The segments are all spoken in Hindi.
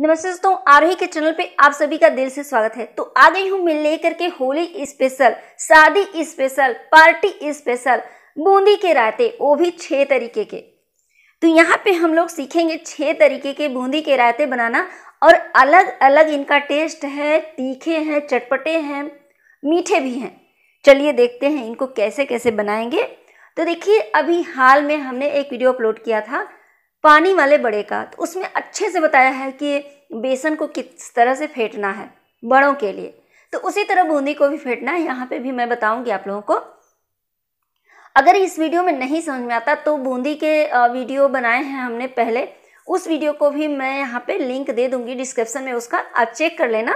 नमस्ते दोस्तों आरोही के चैनल पे आप सभी का दिल से स्वागत है तो आ गई हूँ मैं लेकर के होली स्पेशल शादी स्पेशल पार्टी स्पेशल बूंदी के रायते वो भी छह तरीके के तो यहाँ पे हम लोग सीखेंगे छह तरीके के बूंदी के रायते बनाना और अलग अलग इनका टेस्ट है तीखे हैं चटपटे हैं मीठे भी हैं चलिए देखते हैं इनको कैसे कैसे बनाएंगे तो देखिए अभी हाल में हमने एक वीडियो अपलोड किया था पानी वाले बड़े का तो उसमें अच्छे से बताया है कि बेसन को किस तरह से फेंटना है बड़ों के लिए तो उसी तरह बूंदी को भी फेंटना है यहाँ पे भी मैं बताऊंगी आप लोगों को अगर इस वीडियो में नहीं समझ में आता तो बूंदी के वीडियो बनाए हैं हमने पहले उस वीडियो को भी मैं यहाँ पे लिंक दे दूंगी डिस्क्रिप्शन में उसका आप चेक कर लेना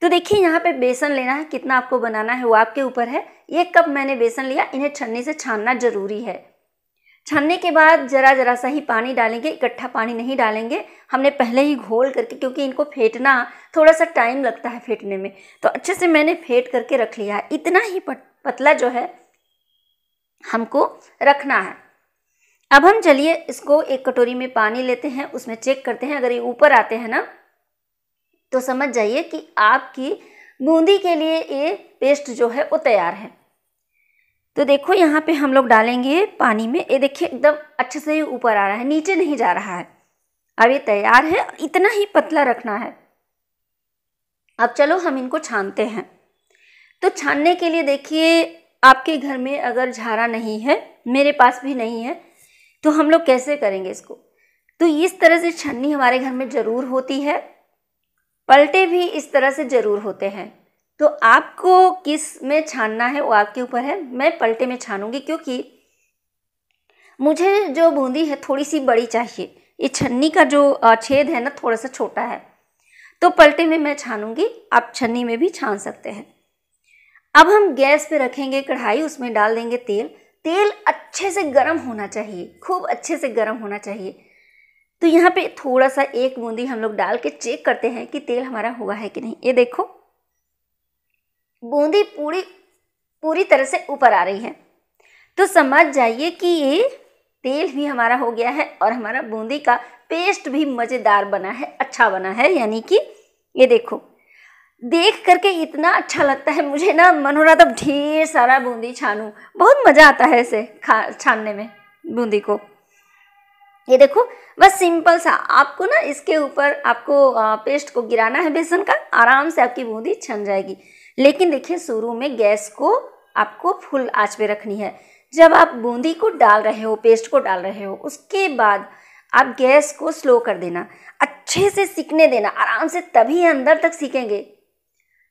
तो देखिए यहाँ पे बेसन लेना है कितना आपको बनाना है वो आपके ऊपर है एक कप मैंने बेसन लिया इन्हें छन्नी से छानना जरूरी है छानने के बाद ज़रा ज़रा सा ही पानी डालेंगे इकट्ठा पानी नहीं डालेंगे हमने पहले ही घोल करके क्योंकि इनको फेंटना थोड़ा सा टाइम लगता है फेंटने में तो अच्छे से मैंने फेंट करके रख लिया है इतना ही पत, पतला जो है हमको रखना है अब हम चलिए इसको एक कटोरी में पानी लेते हैं उसमें चेक करते हैं अगर ये ऊपर आते हैं ना तो समझ जाइए कि आपकी बूंदी के लिए ये पेस्ट जो है वो तैयार है तो देखो यहाँ पे हम लोग डालेंगे पानी में ये देखिए एकदम अच्छे से ही ऊपर आ रहा है नीचे नहीं जा रहा है अब ये तैयार है इतना ही पतला रखना है अब चलो हम इनको छानते हैं तो छानने के लिए देखिए आपके घर में अगर झारा नहीं है मेरे पास भी नहीं है तो हम लोग कैसे करेंगे इसको तो इस तरह से छन्नी हमारे घर में ज़रूर होती है पलटे भी इस तरह से ज़रूर होते हैं तो आपको किस में छानना है वो आपके ऊपर है मैं पलटे में छानूंगी क्योंकि मुझे जो बूंदी है थोड़ी सी बड़ी चाहिए ये छन्नी का जो छेद है ना थोड़ा सा छोटा है तो पलटे में मैं छानूंगी आप छन्नी में भी छान सकते हैं अब हम गैस पे रखेंगे कढ़ाई उसमें डाल देंगे तेल तेल अच्छे से गर्म होना चाहिए खूब अच्छे से गर्म होना चाहिए तो यहाँ पे थोड़ा सा एक बूंदी हम लोग डाल के चेक करते हैं कि तेल हमारा हुआ है कि नहीं ये देखो बूंदी पूरी पूरी तरह से ऊपर आ रही है तो समझ जाइए कि ये तेल भी हमारा हो गया है और हमारा बूंदी का पेस्ट भी मज़ेदार बना है अच्छा बना है यानी कि ये देखो देख करके इतना अच्छा लगता है मुझे ना मन हो रहा था ढेर सारा बूंदी छानूँ बहुत मज़ा आता है इसे खा छानने में बूंदी को ये देखो बस सिंपल सा आपको ना इसके ऊपर आपको पेस्ट को गिराना है बेसन का आराम से आपकी बूंदी छन जाएगी लेकिन देखिए शुरू में गैस को आपको फुल आंच पे रखनी है जब आप बूंदी को डाल रहे हो पेस्ट को डाल रहे हो उसके बाद आप गैस को स्लो कर देना अच्छे से सीखने देना आराम से तभी अंदर तक सीखेंगे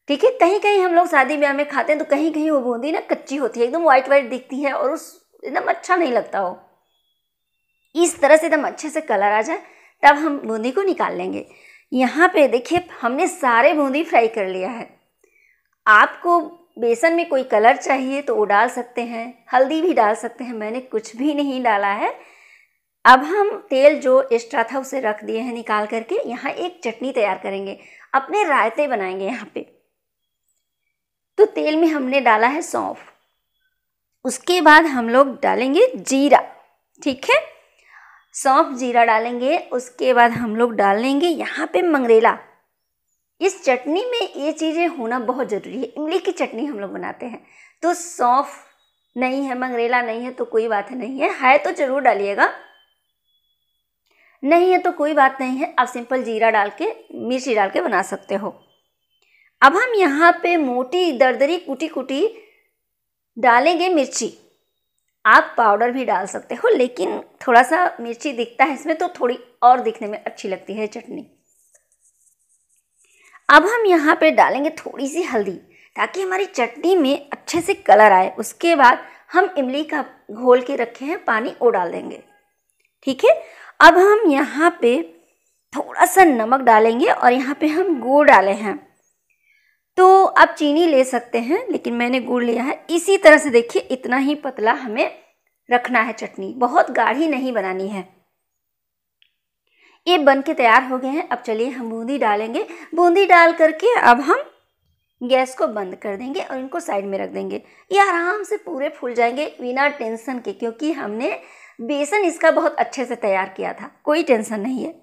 ठीक है कहीं कहीं हम लोग शादी ब्याह में खाते हैं तो कहीं कहीं वो बूंदी ना कच्ची होती है एकदम व्हाइट व्हाइट दिखती है और उस एकदम अच्छा नहीं लगता हो इस तरह से एकदम अच्छे से कलर आ जाए तब हम बूंदी को निकाल लेंगे यहाँ पे देखिए हमने सारे बूंदी फ्राई कर लिया है आपको बेसन में कोई कलर चाहिए तो वो डाल सकते हैं हल्दी भी डाल सकते हैं मैंने कुछ भी नहीं डाला है अब हम तेल जो एक्स्ट्रा था उसे रख दिए हैं निकाल करके यहाँ एक चटनी तैयार करेंगे अपने रायते बनाएंगे यहाँ पे तो तेल में हमने डाला है सौंफ उसके बाद हम लोग डालेंगे जीरा ठीक है सौंफ जीरा डालेंगे उसके बाद हम लोग डाल लेंगे यहाँ पे मंगरेला इस चटनी में ये चीज़ें होना बहुत ज़रूरी है इमली की चटनी हम लोग बनाते हैं तो सौंफ नहीं है मंगरेला नहीं है तो कोई बात नहीं है है तो ज़रूर डालिएगा नहीं है तो कोई बात नहीं है आप सिंपल जीरा डाल के मिर्ची डाल के बना सकते हो अब हम यहाँ पे मोटी दरदरी कुटी कुटी डालेंगे मिर्ची आप पाउडर भी डाल सकते हो लेकिन थोड़ा सा मिर्ची दिखता है इसमें तो थोड़ी और दिखने में अच्छी लगती है चटनी अब हम यहाँ पे डालेंगे थोड़ी सी हल्दी ताकि हमारी चटनी में अच्छे से कलर आए उसके बाद हम इमली का घोल के रखे हैं पानी वो डाल देंगे ठीक है अब हम यहाँ पे थोड़ा सा नमक डालेंगे और यहाँ पे हम गुड़ डाले हैं आप चीनी ले सकते हैं लेकिन मैंने गुड़ लिया है इसी तरह से देखिए इतना ही पतला हमें रखना है चटनी बहुत गाढ़ी नहीं बनानी है ये बन के तैयार हो गए हैं अब चलिए हम बूंदी डालेंगे बूंदी डाल करके अब हम गैस को बंद कर देंगे और इनको साइड में रख देंगे ये आराम से पूरे फूल जाएंगे बिना टेंशन के क्योंकि हमने बेसन इसका बहुत अच्छे से तैयार किया था कोई टेंशन नहीं है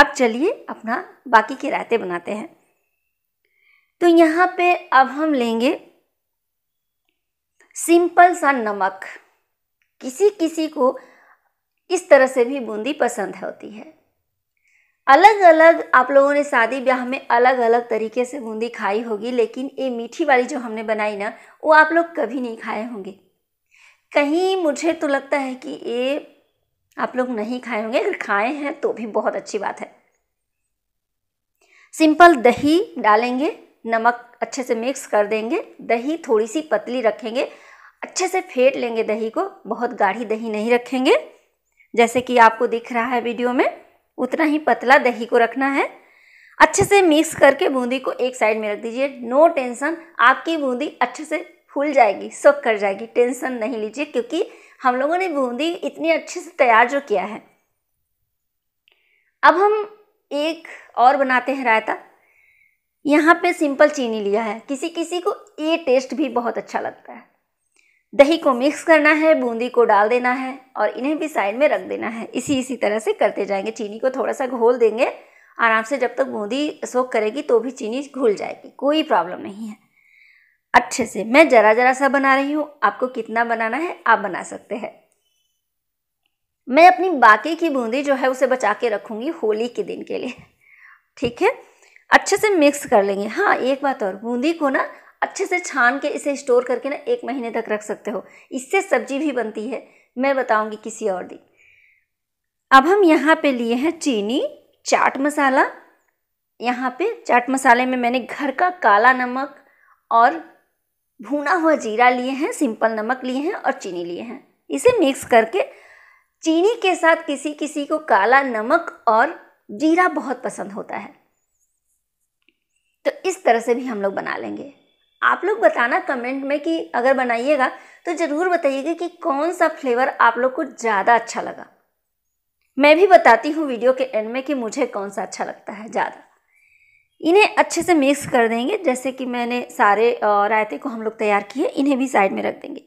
अब चलिए अपना बाकी के रायते बनाते हैं तो यहाँ पे अब हम लेंगे सिंपल सा नमक किसी किसी को इस तरह से भी बूंदी पसंद होती है अलग अलग आप लोगों ने शादी ब्याह में अलग अलग तरीके से बूंदी खाई होगी लेकिन ये मीठी वाली जो हमने बनाई ना वो आप लोग कभी नहीं खाए होंगे कहीं मुझे तो लगता है कि ये आप लोग नहीं खाए होंगे अगर खाए हैं तो भी बहुत अच्छी बात है सिंपल दही डालेंगे नमक अच्छे से मिक्स कर देंगे दही थोड़ी सी पतली रखेंगे अच्छे से फेंट लेंगे दही को बहुत गाढ़ी दही नहीं रखेंगे जैसे कि आपको दिख रहा है वीडियो में उतना ही पतला दही को रखना है अच्छे से मिक्स करके बूंदी को एक साइड में रख दीजिए नो टेंशन आपकी बूंदी अच्छे से फूल जाएगी सोख कर जाएगी टेंशन नहीं लीजिए क्योंकि हम लोगों ने बूंदी इतनी अच्छे से तैयार जो किया है अब हम एक और बनाते हैं रायता यहाँ पे सिंपल चीनी लिया है किसी किसी को ये टेस्ट भी बहुत अच्छा लगता है दही को मिक्स करना है बूंदी को डाल देना है और इन्हें भी साइड में रख देना है इसी इसी तरह से करते जाएंगे चीनी को थोड़ा सा घोल देंगे आराम से जब तक बूंदी सोख करेगी तो भी चीनी घुल जाएगी कोई प्रॉब्लम नहीं है अच्छे से मैं ज़रा ज़रा सा बना रही हूँ आपको कितना बनाना है आप बना सकते हैं मैं अपनी बाकी की बूंदी जो है उसे बचा के रखूँगी होली के दिन के लिए ठीक है अच्छे से मिक्स कर लेंगे हाँ एक बात और बूंदी को ना अच्छे से छान के इसे स्टोर करके ना एक महीने तक रख सकते हो इससे सब्जी भी बनती है मैं बताऊंगी किसी और दिन अब हम यहाँ पे लिए हैं चीनी चाट मसाला यहाँ पे चाट मसाले में मैंने घर का काला नमक और भुना हुआ जीरा लिए हैं सिंपल नमक लिए हैं और चीनी लिए हैं इसे मिक्स करके चीनी के साथ किसी किसी को काला नमक और जीरा बहुत पसंद होता है इस तरह से भी हम लोग बना लेंगे आप लोग बताना कमेंट में कि अगर बनाइएगा तो ज़रूर बताइएगा कि कौन सा फ्लेवर आप लोग को ज़्यादा अच्छा लगा मैं भी बताती हूँ वीडियो के एंड में कि मुझे कौन सा अच्छा लगता है ज़्यादा इन्हें अच्छे से मिक्स कर देंगे जैसे कि मैंने सारे रायते को हम लोग तैयार किए इन्हें भी साइड में रख देंगे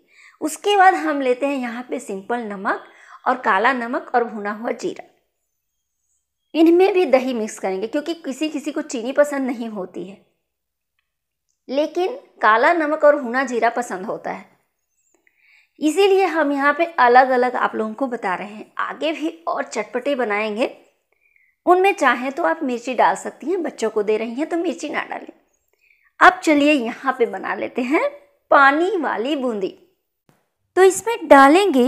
उसके बाद हम लेते हैं यहाँ पे सिंपल नमक और काला नमक और भुना हुआ जीरा इनमें भी दही मिक्स करेंगे क्योंकि किसी किसी को चीनी पसंद नहीं होती है लेकिन काला नमक और हुना जीरा पसंद होता है इसीलिए हम यहाँ पे अलग अलग आप लोगों को बता रहे हैं आगे भी और चटपटे बनाएंगे उनमें चाहे तो आप मिर्ची डाल सकती हैं बच्चों को दे रही हैं तो मिर्ची ना डालें अब चलिए यहाँ पे बना लेते हैं पानी वाली बूंदी तो इसमें डालेंगे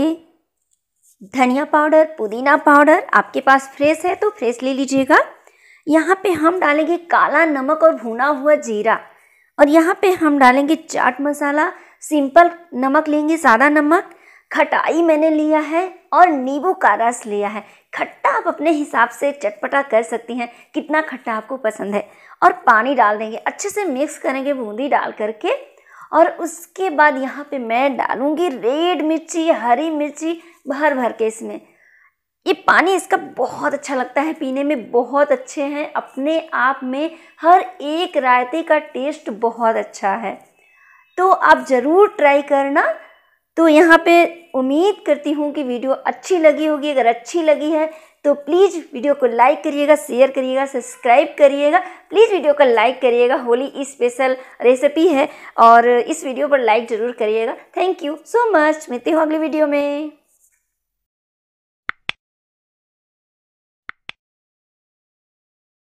धनिया पाउडर पुदीना पाउडर आपके पास फ्रेश है तो फ्रेश ले लीजिएगा यहाँ पे हम डालेंगे काला नमक और भुना हुआ जीरा और यहाँ पे हम डालेंगे चाट मसाला सिंपल नमक लेंगे सादा नमक खटाई मैंने लिया है और नींबू का रस लिया है खट्टा आप अपने हिसाब से चटपटा कर सकती हैं कितना खट्टा आपको पसंद है और पानी डाल देंगे अच्छे से मिक्स करेंगे बूंदी डाल करके और उसके बाद यहाँ पे मैं डालूँगी रेड मिर्ची हरी मिर्ची भर भर के इसमें ये पानी इसका बहुत अच्छा लगता है पीने में बहुत अच्छे हैं अपने आप में हर एक रायते का टेस्ट बहुत अच्छा है तो आप ज़रूर ट्राई करना तो यहाँ पे उम्मीद करती हूँ कि वीडियो अच्छी लगी होगी अगर अच्छी लगी है तो प्लीज़ वीडियो को लाइक करिएगा शेयर करिएगा सब्सक्राइब करिएगा प्लीज़ वीडियो को लाइक करिएगा होली स्पेशल रेसिपी है और इस वीडियो पर लाइक ज़रूर करिएगा थैंक यू सो मच मिलती हूँ अगली वीडियो में